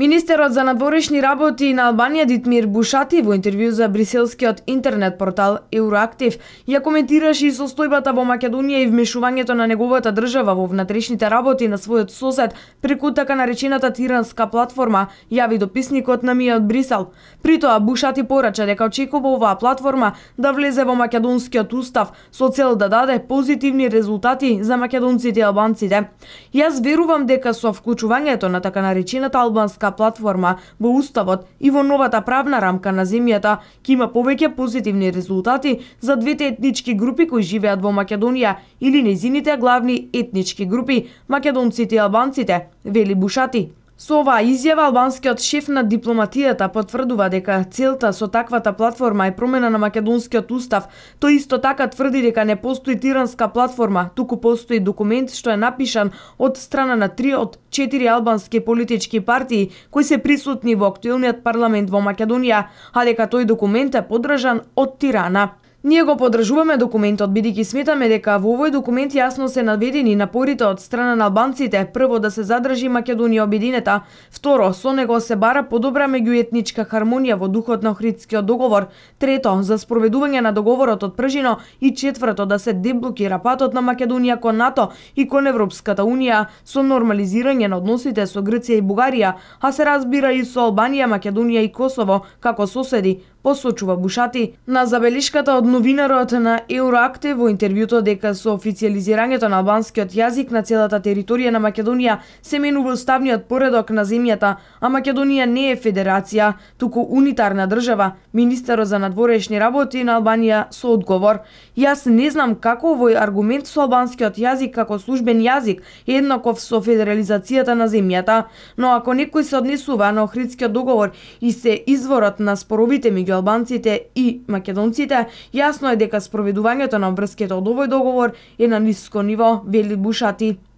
Министерот за надворешни работи на Албанија Дитмир Бушати во интервју за бриселскиот интернет портал Euroactiv ја коментираше и состојбата во Македонија и вмешувањето на неговата држава во внатрешните работи на својот сосед преку така наречената тиранска платформа, јави дописникот на Мија од Брисел. Притоа Бушати порача дека очекува оваа платформа да влезе во македонскиот устав со цел да даде позитивни резултати за македонците и албанците. Јас верувам дека со вклучувањето на така наречената албанска платформа во Уставот и во новата правна рамка на земјата ќе има повеќе позитивни резултати за двете етнички групи кои живеат во Македонија или незините главни етнички групи, македонците и албанците, вели Бушати. Со оваа изјава, албанскиот шеф на дипломатијата потврдува дека целта со таквата платформа е промена на македонскиот устав. Тој исто така тврди дека не постои тиранска платформа, туку постои документ што е напишан од страна на три од четири албански политички партии кои се присутни во актуелниот парламент во Македонија, а дека тој документ е подржан од Тирана. Ние го подржуваме документот бидејќи сметаме дека во овој документ јасно се наведени напорите од страна на албанците прво да се задржи Македонија обединета, второ со него се бара подобра меѓуетничка хармонија во духот на Охридскиот договор, трето за спроведување на договорот од Пржино и четврто да се деблокира патот на Македонија кон НАТО и кон Европската унија со нормализирање на односите со Грција и Бугарија, а се разбира и со Албанија, Македонија и Косово како соседи посочува Бушати. На забелишката од новинарот на Евроакте во интервјуто дека со официализирањето на албанскиот јазик на целата територија на Македонија се менува ставниот поредок на земјата, а Македонија не е федерација, туку унитарна држава, министерот за надворешни работи на Албанија со одговор. Јас не знам како овој аргумент со албанскиот јазик како службен јазик е еднаков со федерализацијата на земјата, но ако некој се однесува на Охридскиот договор и се изворот на споровите меѓу меѓу албанците и македонците, јасно е дека спроведувањето на врските од овој договор е на ниско ниво, вели Бушати.